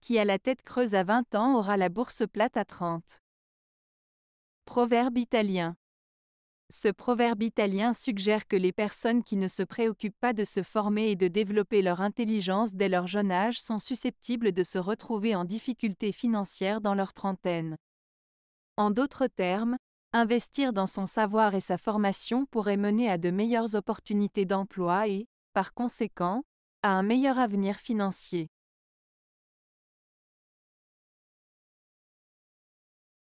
qui a la tête creuse à 20 ans aura la bourse plate à 30. Proverbe italien. Ce proverbe italien suggère que les personnes qui ne se préoccupent pas de se former et de développer leur intelligence dès leur jeune âge sont susceptibles de se retrouver en difficulté financière dans leur trentaine. En d'autres termes, investir dans son savoir et sa formation pourrait mener à de meilleures opportunités d'emploi et, par conséquent, à un meilleur avenir financier.